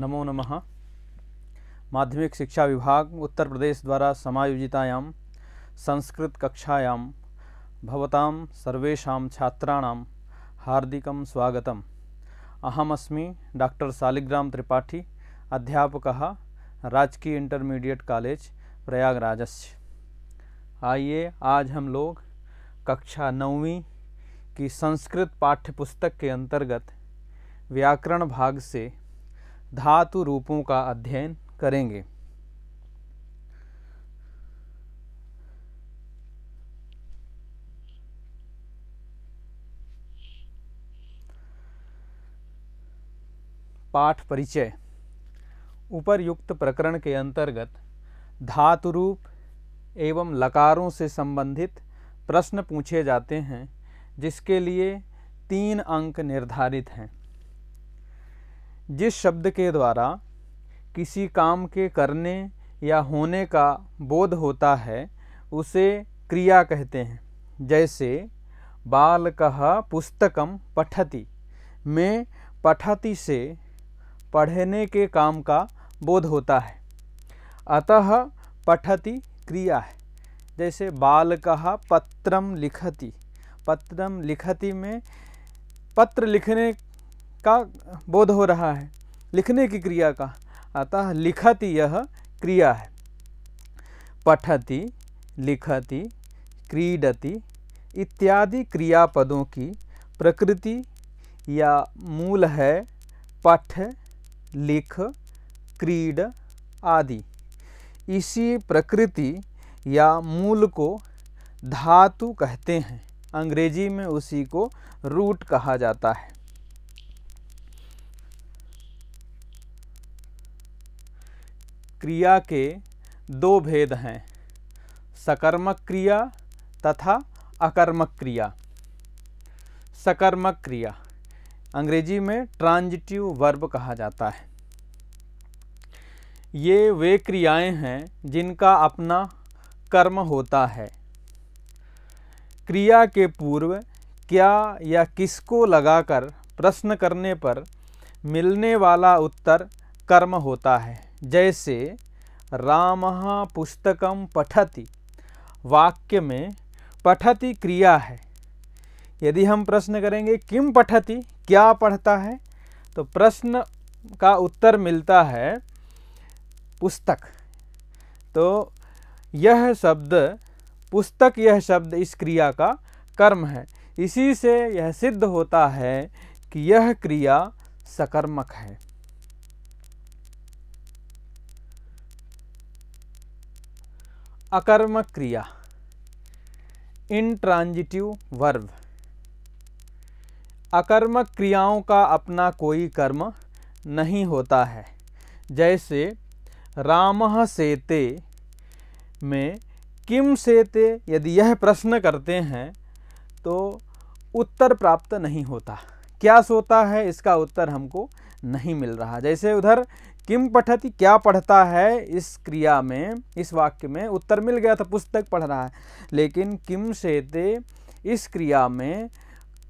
नमो नमः माध्यमिक शिक्षा विभाग उत्तर प्रदेश द्वारा समायोजितायां संस्कृत कक्षायां भवतां सर्वेषां छात्राणां हार्दिकं स्वागतम् अहमस्मि डॉक्टर शालिग्राम त्रिपाठी अध्यापकः राजकीय इंटरमीडिएट कॉलेज प्रयागराजस्य आइए आज हम लोग कक्षा नौवीं की संस्कृत पाठ्यपुस्तक के अंतर्गत व्याकरण भाग से धातु रूपों का अध्ययन करेंगे पाठ परिचय उपरयुक्त प्रकरण के अंतर्गत धातु रूप एवं लकारों से संबंधित प्रश्न पूछे जाते हैं जिसके लिए तीन अंक निर्धारित हैं जिस शब्द के द्वारा किसी काम के करने या होने का बोध होता है उसे क्रिया कहते हैं जैसे कह पुस्तकम पठती में पठती से पढ़ने के काम का बोध होता है अतः पठती क्रिया है जैसे कह पत्रम लिखती पत्रम लिखती में पत्र लिखने का बोध हो रहा है लिखने की क्रिया का अतः लिखति यह क्रिया है पठति लिखति क्रीडति इत्यादि क्रियापदों की प्रकृति या मूल है पठ लिख क्रीड आदि इसी प्रकृति या मूल को धातु कहते हैं अंग्रेजी में उसी को रूट कहा जाता है क्रिया के दो भेद हैं सकर्मक क्रिया तथा अकर्मक क्रिया सकर्मक क्रिया अंग्रेजी में ट्रांजिटिव वर्ब कहा जाता है ये वे क्रियाएं हैं जिनका अपना कर्म होता है क्रिया के पूर्व क्या या किसको लगाकर प्रश्न करने पर मिलने वाला उत्तर कर्म होता है जैसे राम पुस्तक पठति वाक्य में पठति क्रिया है यदि हम प्रश्न करेंगे किम पठति क्या पढ़ता है तो प्रश्न का उत्तर मिलता है पुस्तक तो यह शब्द पुस्तक यह शब्द इस क्रिया का कर्म है इसी से यह सिद्ध होता है कि यह क्रिया सकर्मक है अकर्मक क्रिया इनट्रांजिटिव वर्ब अकर्मक क्रियाओं का अपना कोई कर्म नहीं होता है जैसे राम सेते में किम सेते यदि यह प्रश्न करते हैं तो उत्तर प्राप्त नहीं होता क्या सोता है इसका उत्तर हमको नहीं मिल रहा जैसे उधर किम पठती क्या पढ़ता है इस क्रिया में इस वाक्य में उत्तर मिल गया था पुस्तक पढ़ रहा है लेकिन किम शेते इस क्रिया में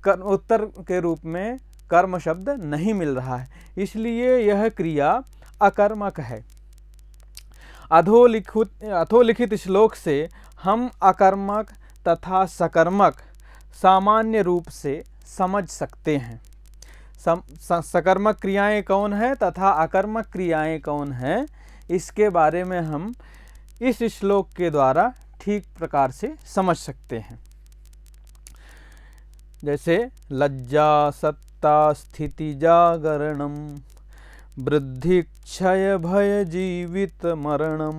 कर, उत्तर के रूप में कर्म शब्द नहीं मिल रहा है इसलिए यह क्रिया अकर्मक है अधोलिखित अधोलिखित श्लोक से हम अकर्मक तथा सकर्मक सामान्य रूप से समझ सकते हैं सम सकर्मक क्रियाएं कौन है तथा अकर्मक क्रियाएं कौन हैं इसके बारे में हम इस श्लोक के द्वारा ठीक प्रकार से समझ सकते हैं जैसे लज्जा सत्ता स्थिति जागरणम वृद्धि क्षय भय जीवित मरणम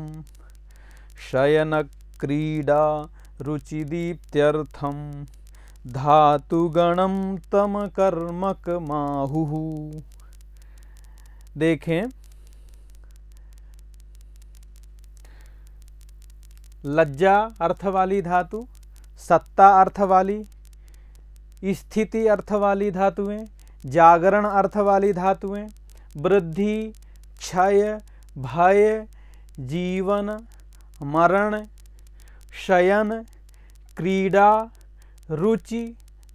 शयन क्रीडा रुचिदीप्त्यर्थम धातुगणम तम कर्मक माहु देखें लज्जा अर्थ वाली धातु सत्ता अर्थ वाली स्थिति अर्थ वाली धातुएं जागरण अर्थ वाली धातुएं वृद्धि क्षय भय जीवन मरण शयन क्रीड़ा रुचि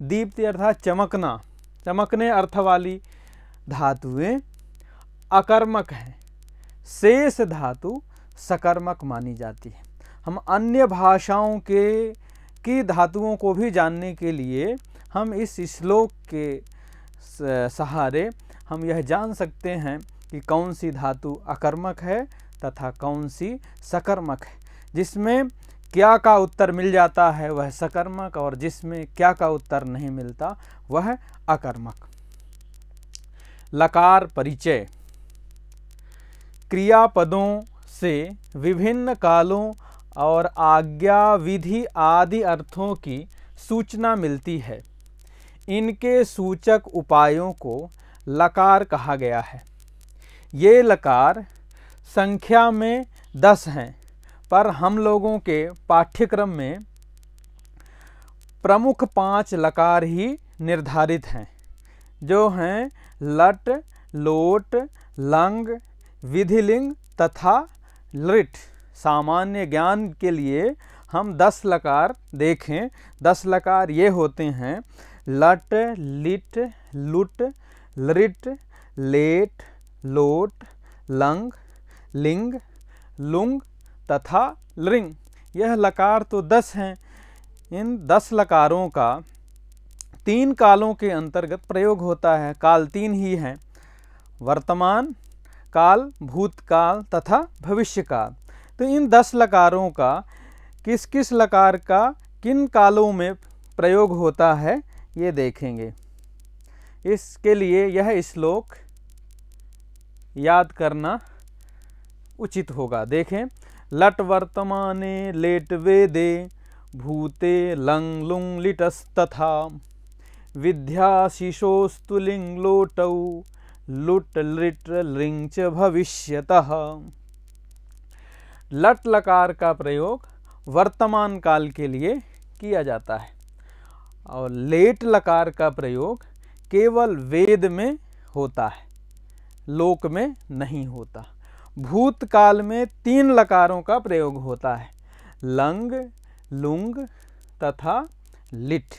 दीप्ति अर्थात चमकना चमकने अर्थ वाली धातुएं अकर्मक हैं शेष धातु सकर्मक मानी जाती है हम अन्य भाषाओं के की धातुओं को भी जानने के लिए हम इस श्लोक के सहारे हम यह जान सकते हैं कि कौन सी धातु अकर्मक है तथा कौन सी सकर्मक है जिसमें क्या का उत्तर मिल जाता है वह सकर्मक और जिसमें क्या का उत्तर नहीं मिलता वह अकर्मक लकार परिचय क्रियापदों से विभिन्न कालों और आज्ञा विधि आदि अर्थों की सूचना मिलती है इनके सूचक उपायों को लकार कहा गया है ये लकार संख्या में दस हैं पर हम लोगों के पाठ्यक्रम में प्रमुख पांच लकार ही निर्धारित हैं जो हैं लट लोट लंग विधिलिंग तथा लृट सामान्य ज्ञान के लिए हम दस लकार देखें दस लकार ये होते हैं लट लिट लुट लृट लेट लोट लंग लिंग लुंग तथा लृंग यह लकार तो दस हैं इन दस लकारों का तीन कालों के अंतर्गत प्रयोग होता है काल तीन ही हैं वर्तमान काल भूतकाल तथा भविष्यकाल तो इन दस लकारों का किस किस लकार का किन कालों में प्रयोग होता है ये देखेंगे इसके लिए यह श्लोक याद करना उचित होगा देखें लट् वर्तमाने लेट वेदे भूते लंग लुंग लिटस्तथा विद्याशिशोस्तु लिङ्लोटौ लुट लिट लिंग च भविष्यतः लट लकार का प्रयोग वर्तमान काल के लिए किया जाता है और लेट लकार का प्रयोग केवल वेद में होता है लोक में नहीं होता भूतकाल में तीन लकारों का प्रयोग होता है लंग लुंग तथा लिट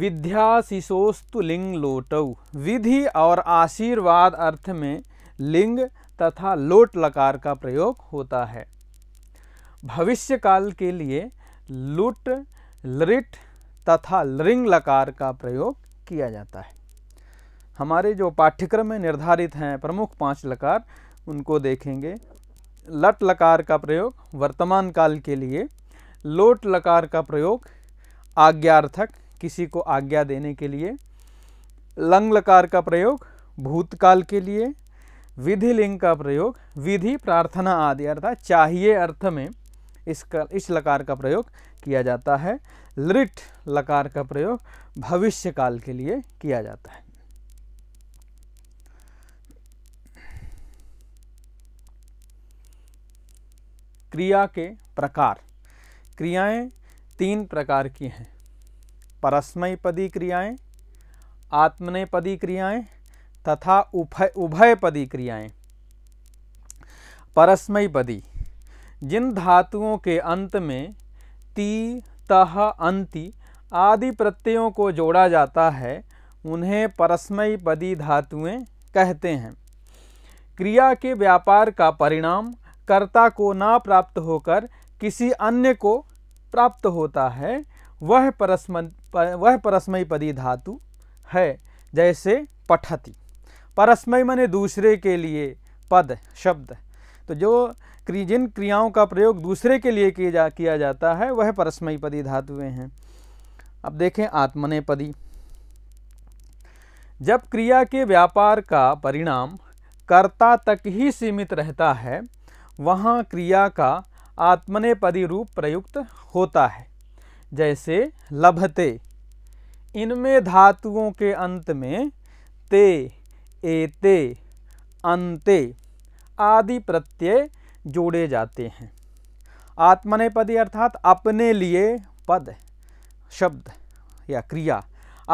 विद्याशिशोस्तु लिंग लोटव विधि और आशीर्वाद अर्थ में लिंग तथा लोट लकार का प्रयोग होता है भविष्य काल के लिए लुट लिट तथा लृंग लकार का प्रयोग किया जाता है हमारे जो पाठ्यक्रम में निर्धारित हैं प्रमुख पांच लकार उनको देखेंगे लट लकार का प्रयोग वर्तमान काल के लिए लोट लकार का प्रयोग आज्ञार्थक किसी को आज्ञा देने के लिए लंग लकार का प्रयोग भूतकाल के लिए विधि लिंग का प्रयोग विधि प्रार्थना आदि अर्थात चाहिए अर्थ में इसका इस लकार का प्रयोग किया जाता है लिट लकार का प्रयोग भविष्य काल के लिए किया जाता है क्रिया के प्रकार क्रियाएं तीन प्रकार की हैं परस्मयपदी क्रियाएं आत्मनेपदी क्रियाएं तथा उभय उभयपदी क्रियाएं परस्मयपदी जिन धातुओं के अंत में ती तह अंति आदि प्रत्ययों को जोड़ा जाता है उन्हें परस्मयपदी धातुएं कहते हैं क्रिया के व्यापार का परिणाम कर्ता को ना प्राप्त होकर किसी अन्य को प्राप्त होता है वह परस्म वह परस्मयपदी धातु है जैसे पठती परस्मय मने दूसरे के लिए पद शब्द तो जो क्रि जिन क्रियाओं का प्रयोग दूसरे के लिए किया जा किया जाता है वह परस्मयपदी धातुएं हैं अब देखें आत्मनेपदी जब क्रिया के व्यापार का परिणाम कर्ता तक ही सीमित रहता है वहाँ क्रिया का आत्मनेपदी रूप प्रयुक्त होता है जैसे लभते इनमें धातुओं के अंत में ते एते अन्ते आदि प्रत्यय जोड़े जाते हैं आत्मनेपदी अर्थात अपने लिए पद शब्द या क्रिया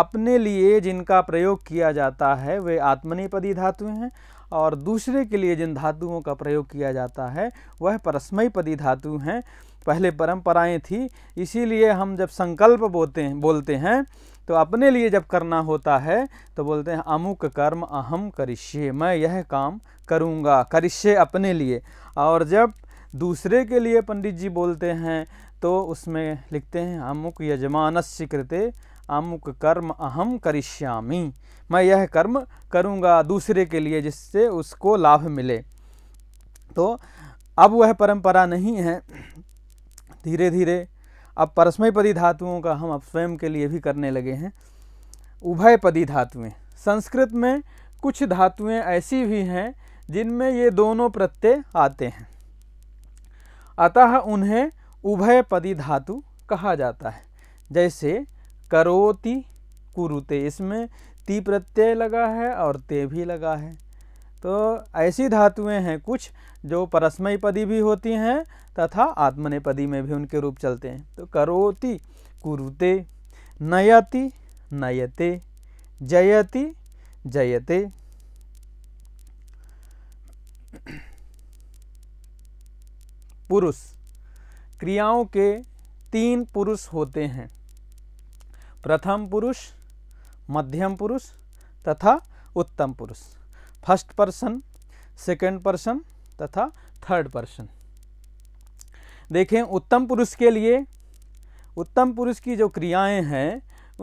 अपने लिए जिनका प्रयोग किया जाता है वे आत्मनेपदी धातु हैं और दूसरे के लिए जिन धातुओं का प्रयोग किया जाता है वह परस्मयपदी धातु हैं पहले परंपराएं थी इसीलिए हम जब संकल्प बोलते हैं बोलते हैं तो अपने लिए जब करना होता है तो बोलते हैं अमुक कर्म अहम करिष्ये मैं यह काम करूँगा करिष्ये अपने लिए और जब दूसरे के लिए पंडित जी बोलते हैं तो उसमें लिखते हैं अमुक यजमानस्य कृते अमुक कर्म अहम करिष्यामि मैं यह कर्म करूँगा दूसरे के लिए जिससे उसको लाभ मिले तो अब वह परंपरा नहीं है धीरे धीरे अब परस्मयपदी धातुओं का हम अब स्वयं के लिए भी करने लगे हैं उभयपदी धातुएं संस्कृत में कुछ धातुएं ऐसी भी हैं जिनमें ये दोनों प्रत्यय आते हैं अतः उन्हें उभयपदी धातु कहा जाता है जैसे करोति कुरुते इसमें ती प्रत्यय लगा है और ते भी लगा है तो ऐसी धातुएं हैं कुछ जो पदी भी होती हैं तथा आत्मनेपदी में भी उनके रूप चलते हैं तो करोति कुरुते नयति नयते जयति जयते पुरुष क्रियाओं के तीन पुरुष होते हैं प्रथम पुरुष मध्यम पुरुष तथा उत्तम पुरुष फर्स्ट पर्सन सेकंड पर्सन तथा थर्ड पर्सन देखें उत्तम पुरुष के लिए उत्तम पुरुष की जो क्रियाएं हैं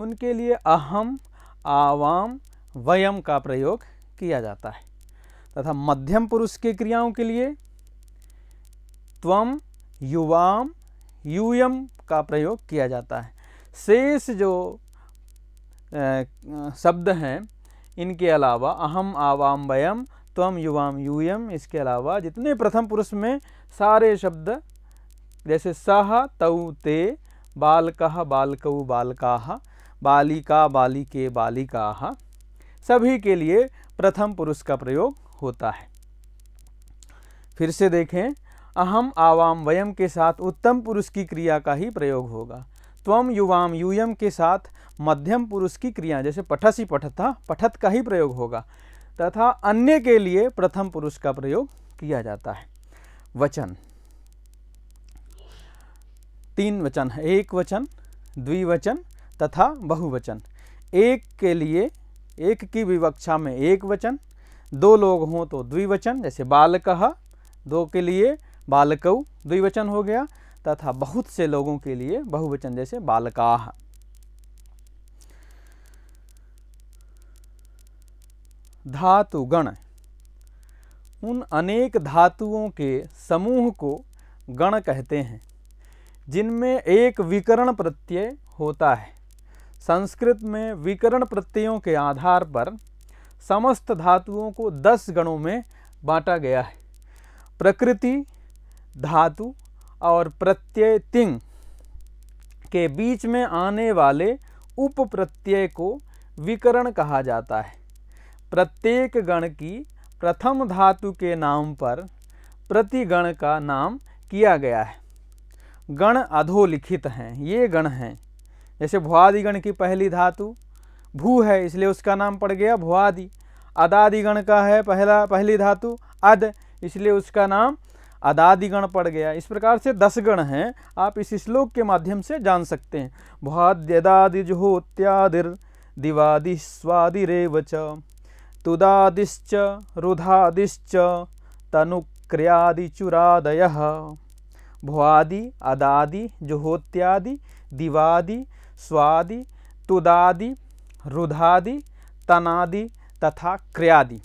उनके लिए अहम आवाम वयम का प्रयोग किया जाता है तथा मध्यम पुरुष की क्रियाओं के लिए त्वम युवाम यूयम का प्रयोग किया जाता है शेष जो शब्द हैं इनके अलावा अहम आवाम वयम तम युवाम यूयम इसके अलावा जितने प्रथम पुरुष में सारे शब्द जैसे सह तऊ ते बालक बालकऊ बालका बालिका बालिके बालिका सभी के लिए प्रथम पुरुष का प्रयोग होता है फिर से देखें अहम आवाम वयम के साथ उत्तम पुरुष की क्रिया का ही प्रयोग होगा त्वम युवाम यूयम के साथ मध्यम पुरुष की क्रिया जैसे पठसी पठथा पठत का ही प्रयोग होगा तथा अन्य के लिए प्रथम पुरुष का प्रयोग किया जाता है वचन तीन वचन है एक वचन द्विवचन तथा बहुवचन एक के लिए एक की विवक्षा में एक वचन दो लोग हों तो द्विवचन जैसे बालकह दो के लिए बालकऊ द्विवचन हो गया तथा बहुत से लोगों के लिए बहुवचन जैसे बालका धातु गण उन अनेक धातुओं के समूह को गण कहते हैं जिनमें एक विकरण प्रत्यय होता है संस्कृत में विकरण प्रत्ययों के आधार पर समस्त धातुओं को दस गणों में बांटा गया है प्रकृति धातु और प्रत्यय तिंग के बीच में आने वाले उप प्रत्यय को विकरण कहा जाता है प्रत्येक गण की प्रथम धातु के नाम पर प्रतिगण का नाम किया गया है गण अधोलिखित हैं ये गण हैं जैसे भुआदिगण की पहली धातु भू है इसलिए उसका नाम पड़ गया भुआदि अदादिगण का है पहला पहली धातु अद इसलिए उसका नाम अदादिगण पड़ गया इस प्रकार से दस गण हैं आप इस श्लोक के माध्यम से जान सकते हैं भ्वाद्यदादिजुहोत्यादिर दिवादि स्वादिरेव च तुदादिश्च रुधादिश्च तनुक्रियादिचुरादय भ्वादि अदादि जुहोत्यादि दिवादि स्वादि तुदादि रुधादि तनादि तथा क्रियादि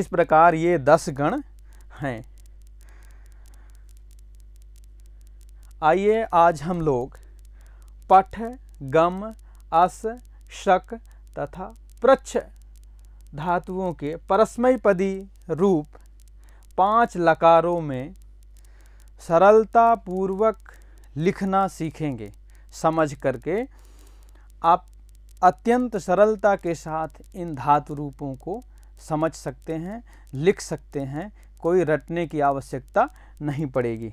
इस प्रकार ये दस गण हैं आइए आज हम लोग पठ गम अस शक तथा प्रच्छ धातुओं के परस्मयपदी रूप पांच लकारों में सरलतापूर्वक लिखना सीखेंगे समझ करके आप अत्यंत सरलता के साथ इन धातु रूपों को समझ सकते हैं लिख सकते हैं कोई रटने की आवश्यकता नहीं पड़ेगी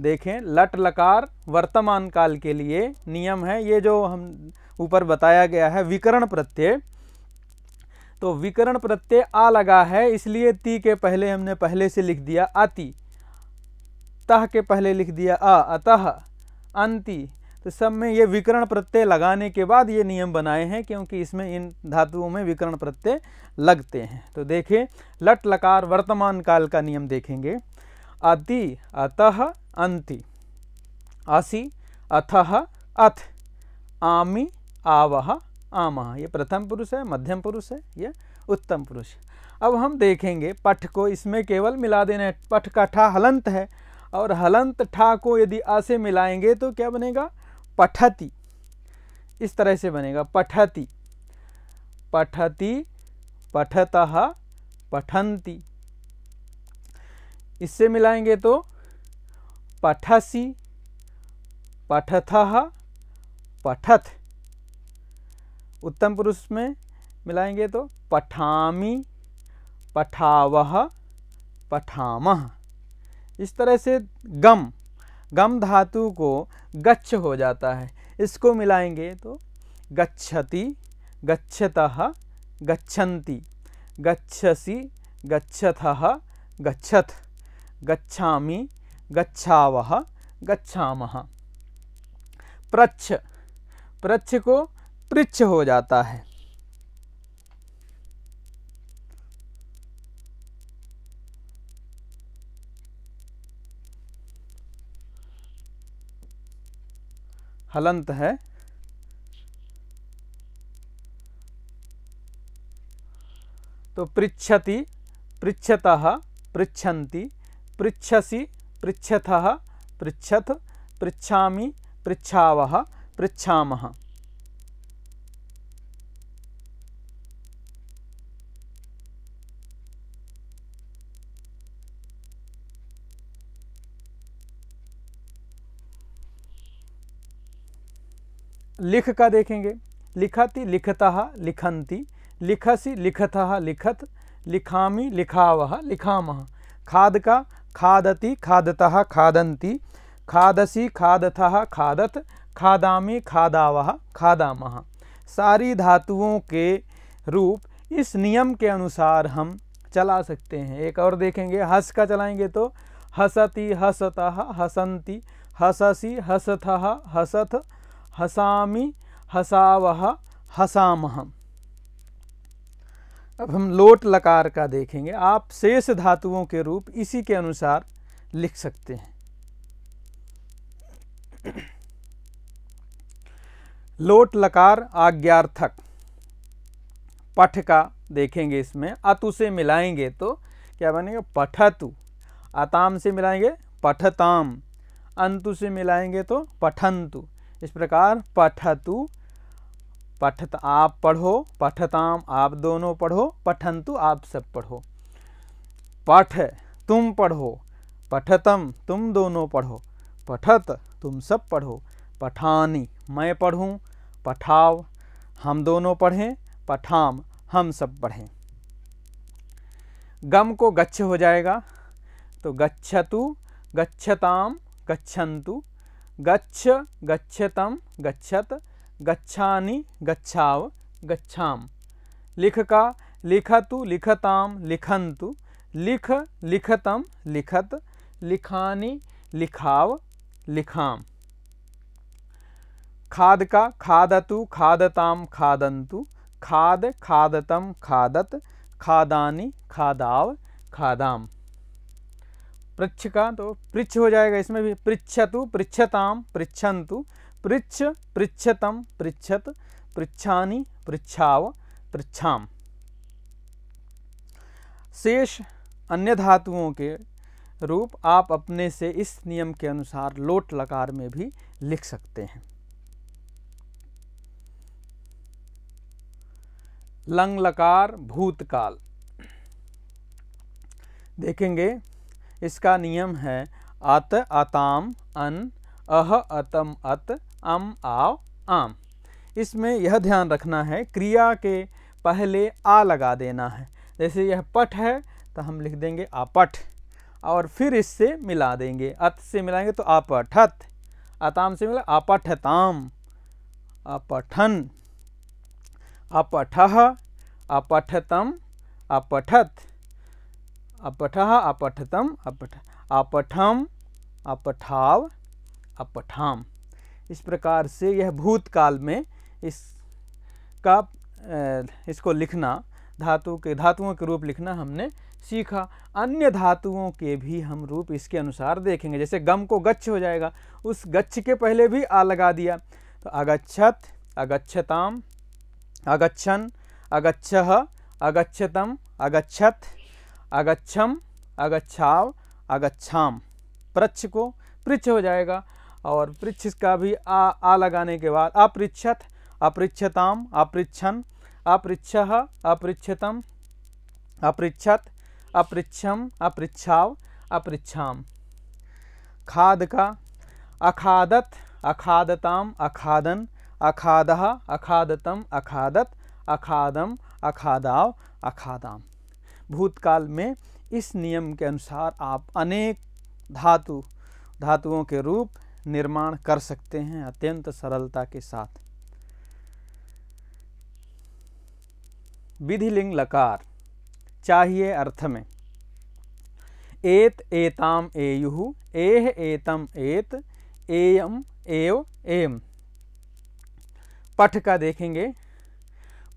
देखें लट लकार वर्तमान काल के लिए नियम है ये जो हम ऊपर बताया गया है विकरण प्रत्यय तो विकरण प्रत्यय आ लगा है इसलिए ती के पहले हमने पहले से लिख दिया आति तह के पहले लिख दिया आ अतः अंति तो सब में ये विकरण प्रत्यय लगाने के बाद ये नियम बनाए हैं क्योंकि इसमें इन धातुओं में विकरण प्रत्यय लगते हैं तो देखें लट लकार वर्तमान काल का नियम देखेंगे अति अतः अंति असी अथह अथ आमी आवह आमह ये प्रथम पुरुष है मध्यम पुरुष है ये उत्तम पुरुष अब हम देखेंगे पठ को इसमें केवल मिला देना है पठ का ठा हलंत है और हलंत ठा को यदि अ से मिलाएंगे तो क्या बनेगा पठती इस तरह से बनेगा पठती पठती पठत पठंती इससे मिलाएंगे तो पठसी पठथ पठथ उत्तम पुरुष में मिलाएंगे तो पठामी पठाव पठाम इस तरह से गम गम धातु को गच्छ हो जाता है इसको मिलाएंगे तो गच्छति गच्छत गच्छन्ति गच्छसि गच्छथः गच्छत गच्छामि गच्छाव गच्छा प्रच्छ प्रच्छ को पृच्छ हो जाता है हलंत है तो पृछति पृछत पृछति पृछसी पृछथ पृछथ पृछा पृछाव पृछा लिख का देखेंगे लिखति लिखता लिखती लिखसी लिखता लिखत लिखामी लिखावह लिखा खाद का खादति खादतः खादन्ति खादसि खादथः खादत खादामि खादावह खादामः सारी धातुओं के रूप इस नियम के अनुसार हम चला सकते हैं एक और देखेंगे हस का चलाएंगे तो हसति हसतः हसंती हससि हसथः हसथ हसामि हसावह हसामह अब हम लोट लकार का देखेंगे आप शेष धातुओं के रूप इसी के अनुसार लिख सकते हैं लोट लकार आज्ञार्थक पठ का देखेंगे इसमें अतु से मिलाएंगे तो क्या बनेगा पठतु अताम से मिलाएंगे पठताम अंतु से मिलाएंगे तो पठंतु इस प्रकार पठतु पठत आप पढ़ो पठताम आप दोनों पढ़ो पठंतु आप सब पढ़ो पठ तुम पढ़ो पठतम तुम दोनों पढ़ो पठत तुम सब पढ़ो पठानी मैं पढ़ूं पठाव हम दोनों पढ़ें पठाम हम सब पढ़ें गम को गच्छ हो जाएगा तो गच्छतु गच्छताम गच्छन्तु गच्छ गच्छतम गच्छत गच्छानि गच्छाव गच्छाम लेखका लिखतु लिखताम लिखन्तु लिख लिखतम लिखत लिखानि लिखाव लिखाम खाद का खादतु खादताम खादंतु खाद खादतम खादत खादानी खादाव खादाम पृछ का तो पृछ हो जाएगा इसमें भी पृछत पृछता पृच्छन्तु पृछ पृछतम पृछत पृच्छानी पृछाव पृच्छाम शेष अन्य धातुओं के रूप आप अपने से इस नियम के अनुसार लोट लकार में भी लिख सकते हैं लंग लकार भूतकाल देखेंगे इसका नियम है अत अताम अन अह अतम अत अम आव आम इसमें यह ध्यान रखना है क्रिया के पहले आ लगा देना है जैसे यह पट है तो हम लिख देंगे आपट और फिर इससे मिला देंगे अत से मिलाएंगे तो आपठत अताम से मिला आपठताम अपठन अपठ अपठतम अपठत अपठ अपठतम अपठ अपठम अपठाव अपठाम इस प्रकार से यह भूतकाल में इस का इसको लिखना धातु के धातुओं के रूप लिखना हमने सीखा अन्य धातुओं के भी हम रूप इसके अनुसार देखेंगे जैसे गम को गच्छ हो जाएगा उस गच्छ के पहले भी आ लगा दिया तो अगच्छत अगच्छताम अगच्छन अगच्छ अगच्छतम अगच्छत अगच्छम अगच्छाव अगच्छाम प्रच्छ को पृच्छ हो जाएगा और पृक्ष का भी आ आ लगाने के बाद अपृक्षत अपृक्षताम अपृक्षण अपृक्ष अपृक्षतम अपृक्षत अपृक्षम अपृक्षाव अपृक्षाम खाद का अखादत अखादताम अखादन अखाद अखादतम अखादत अखादम अखादाव अखादाम भूतकाल में इस नियम के अनुसार आप अनेक धातु धातुओं के रूप निर्माण कर सकते हैं अत्यंत सरलता के साथ विधि लिंग लकार चाहिए अर्थ में एत एताम एयु एह एतम एत एयम एव एम पठ का देखेंगे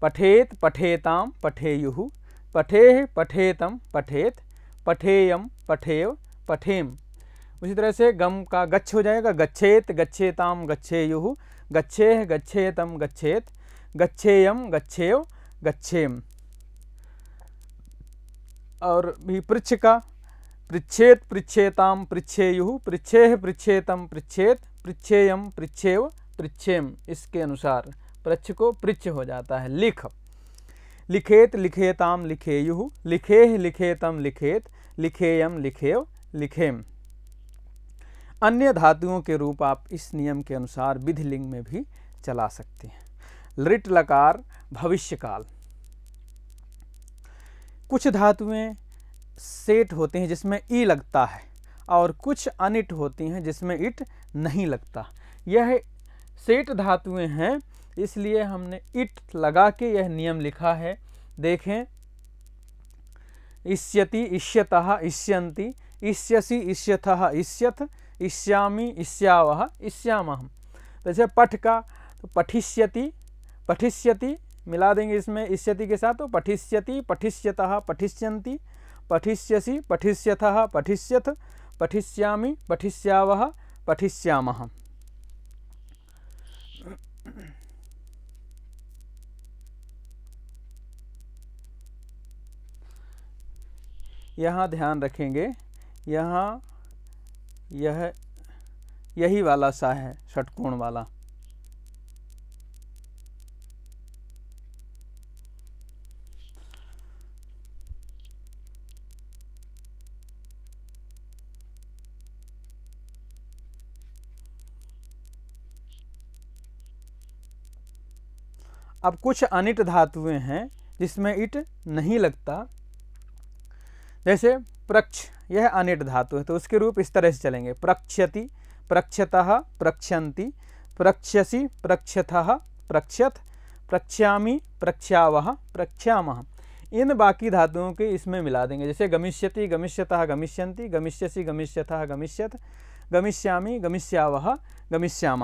पठेत पठेताम पठेयु पठेह पठेतम पठेत पठेयम पठेव पठेम उसी तरह से गम का गच्छ हो जाएगा गच्छेत गच्छेताम गच्छे युह गच्छे गच्छेतम गच्छेत गच्छेयम गच्छेव गच्छेम और भी पृछ का पृच्छेत पृच्छेताम पृछे पृछे तम पृछेत पृछेयम पृछेव पृछेम इसके अनुसार पृछ को पृछ हो जाता है लिख लिखेत लिखेताम लिखेयु लिखे लिखेतम लिखेत लिखेयम लिखेव लिखेम अन्य धातुओं के रूप आप इस नियम के अनुसार विधि लिंग में भी चला सकते हैं लृट लकार भविष्यकाल कुछ धातुएं सेट होते हैं जिसमें ई लगता है और कुछ अनिट होती हैं जिसमें इट नहीं लगता यह सेट धातुएं हैं इसलिए हमने इट लगा के यह नियम लिखा है देखें इष्यति इष्यतः इष्यंति इष्यसि इष्यथः इष्यथ इश्यामी इष्यावह इष्यामहम तो जैसे पठ का तो पठिष्यति पठिष्यति मिला देंगे इसमें इष्यति के साथ तो पठिष्यति पठिष्यत पठिष्यन्ति पठिष्यसी पठिष्यथ पठिष्यथ पठिष्यामी पठिष्यावह पठिष्यामः यहाँ ध्यान रखेंगे यहाँ यह यही वाला सा है षटकोण वाला अब कुछ अनिट धातुएं हैं जिसमें इट नहीं लगता जैसे प्रक्ष यह अनिट धातु है तो उसके रूप इस तरह से चलेंगे प्रक्षति प्रक्षत प्रक्षति प्रक्षसी प्रक्षत प्रक्षत प्रक्षामी प्रक्षाव प्रक्षाम इन बाकी धातुओं के इसमें मिला देंगे जैसे गमिष्यति गमिष्यत गमिष्यन्ति गमिष्यसी गमिष्यत गमिष्यत गमिष्यामी गमिष्याव गमिष्याम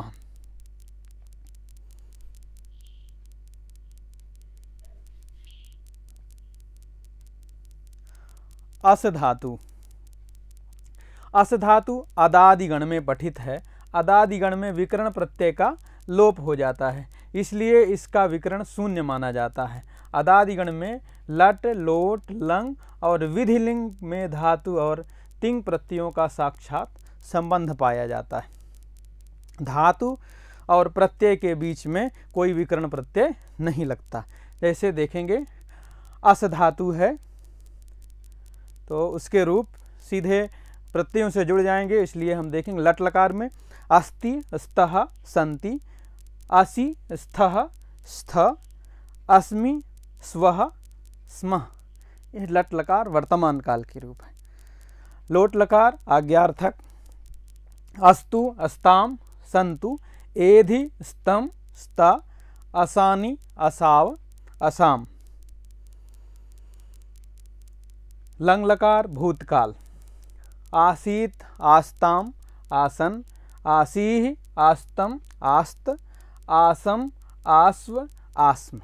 असधातु असधातु अदादिगण में पठित है अदादिगण में विकरण प्रत्यय का लोप हो जाता है इसलिए इसका विकरण शून्य माना जाता है अदादिगण में लट लोट लंग और विधिलिंग में धातु और तिंग प्रत्ययों का साक्षात संबंध पाया जाता है धातु और प्रत्यय के बीच में कोई विकरण प्रत्यय नहीं लगता जैसे देखेंगे अस धातु है तो उसके रूप सीधे प्रत्ययों से जुड़ जाएंगे इसलिए हम देखेंगे लट लकार में अस्ति स्तः संति असी स्थ स्थ अस्मि स्व स्म यह लट लकार वर्तमान काल के रूप है लोट लकार आज्ञार्थक अस्तु अस्ताम संतु एधि स्तम स्त असानी असाव असाम लंग लकार भूतकाल आसीत आस्ताम आसन आसीह आस्तम आस्त आसम आस्व आस्म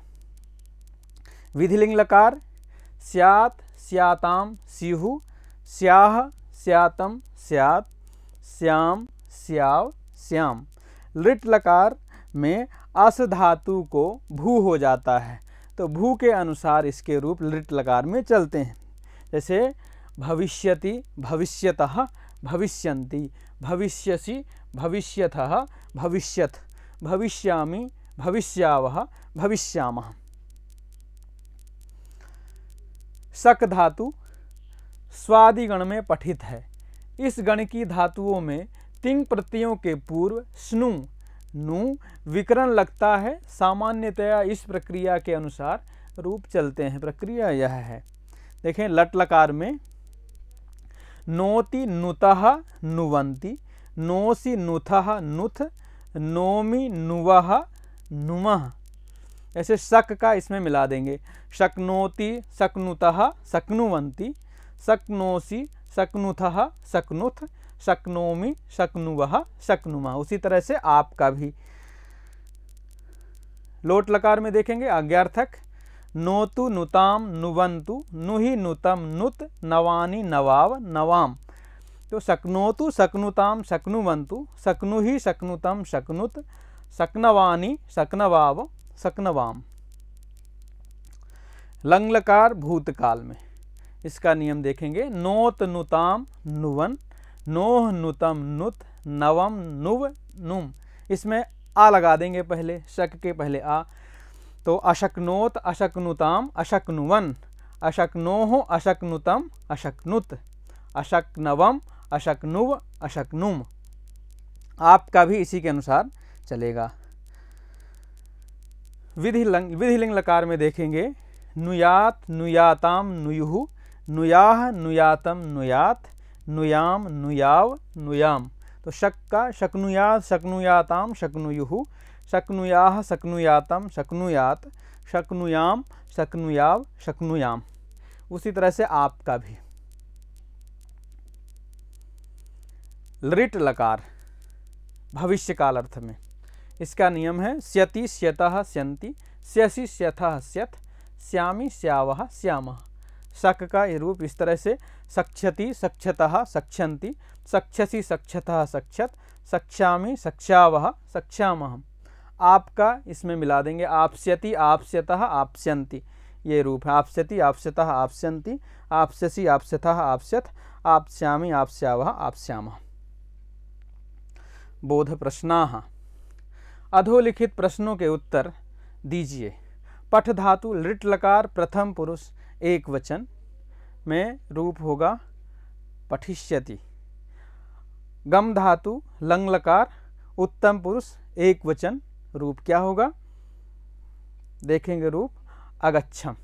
विधिलिंग लकार स्यात स्याताम स्यु स्याह स्यातम स्यात श्याम स्याव श्याम लिट लकार में अस धातु को भू हो जाता है तो भू के अनुसार इसके रूप लिट लकार में चलते हैं जैसे भविष्यति भविष्यतः भविष्यन्ति भविष्यसि भविष्यतः भविष्यत् भविष्यामि भविष्यावः भविष्यामः शक धातु स्वादिगण में पठित है इस गण की धातुओं में तिंग प्रत्ययों के पूर्व स्नु नु विकरण लगता है सामान्यतया इस प्रक्रिया के अनुसार रूप चलते हैं प्रक्रिया यह है देखें लट लकार में नोति नुतः नुवंती नोसी नुथ नुथ नोमी नुवह नुमह ऐसे शक का इसमें मिला देंगे शक्नोति शक्नुतः शक्नुवंती शक्नोसी शक्नुथः शक्नुथ शक्नोमी शक्नुवह शक्नुमा उसी तरह से आपका भी लोट लकार में देखेंगे अज्ञार्थक नोतु नुताम नुवंतु नुहि नुतम नुत नवानी नवाव नवाम तो शक्नोतु शक्नुताम शक्नुवंतु शक्नुहि शक्नुतम शक्नुत शक्नवानी शक्नवाव शक्नवाम लंगलकार भूतकाल में इसका नियम देखेंगे नोत नुताम नुवन नोह नुतम नुत नवम नुव नुम इसमें आ लगा देंगे पहले शक के पहले आ तो अशक्नोत अशक्नुताम अशक्नुवन अशक्नोह अशक्नुतम अशक्नुत अशक्नवम अशक्नुव अशक्नुम आपका भी इसी के अनुसार चलेगा विधि लंग विधि लिंग लकार में देखेंगे नुयात नुयाताम नुयुः नुयाह नुयातम नुयात नुयाम नुयाव नुयाम तो शक का शक्नुयात शक्नुयाताम शक्नुयुहु शक्नुया शक्नुयातम शक्नुयात शक्नुयाम शक्नुयाव शक्नुयाम उसी तरह से आपका भी लृट लकार भविष्य काल अर्थ में इसका नियम है स्यति स्यत स्यंति स्यसि स्यथः स्यथ श्यामी श्यावः श्याम शक का ये रूप इस तरह से सक्षति सक्षत सक्षति सक्षसी सक्षत सक्षत सक्षामि सक्षाव सक्षामहम् आपका इसमें मिला देंगे आपस्यति आपस्यतः आपस्यंति ये रूप है आपस्यति आपस्यतः आपस्यंति आपस्यसी आपस्यतः आपस्यथ आपस्यामी आपस्यावः आपस्यामः बोध प्रश्नाः अधोलिखित प्रश्नों के उत्तर दीजिए पठ धातु लिट लकार प्रथम पुरुष एक वचन में रूप होगा पठिष्यति गम धातु लंग लकार उत्तम पुरुष एक वचन रूप क्या होगा देखेंगे रूप अगच्छम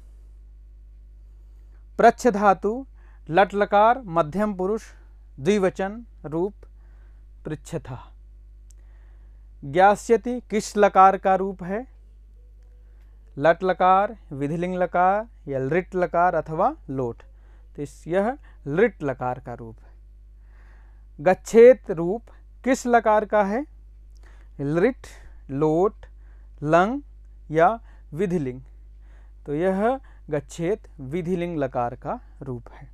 प्रच्छ धातु लट लकार मध्यम पुरुष द्विवचन रूप पृच्छथा ज्ञास्यति किस लकार का रूप है लट लकार विधिलिंग लकार या लृट लकार अथवा लोट तो इस यह लृट लकार का रूप है गच्छेत रूप किस लकार का है लृट लोट लंग या विधिलिंग तो यह गच्छेत विधिलिंग लकार का रूप है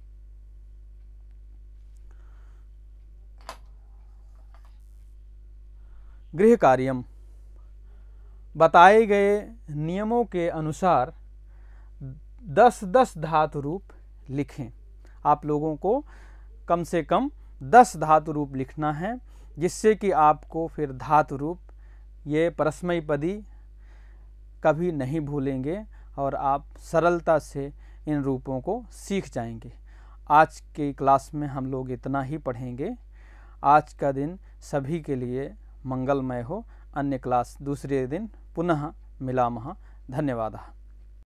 गृह कार्यम बताए गए नियमों के अनुसार दस दस धातु रूप लिखें आप लोगों को कम से कम दस धातु रूप लिखना है जिससे कि आपको फिर धातु रूप ये परस्मयपदी कभी नहीं भूलेंगे और आप सरलता से इन रूपों को सीख जाएंगे आज के क्लास में हम लोग इतना ही पढ़ेंगे आज का दिन सभी के लिए मंगलमय हो अन्य क्लास दूसरे दिन पुनः महा धन्यवाद